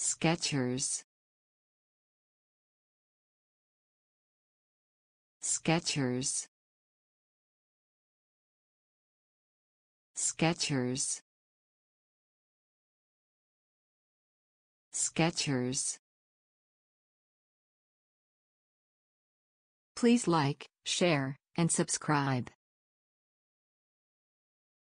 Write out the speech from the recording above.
Sketchers. Sketchers. Sketchers. Sketchers. Please like, share, and subscribe.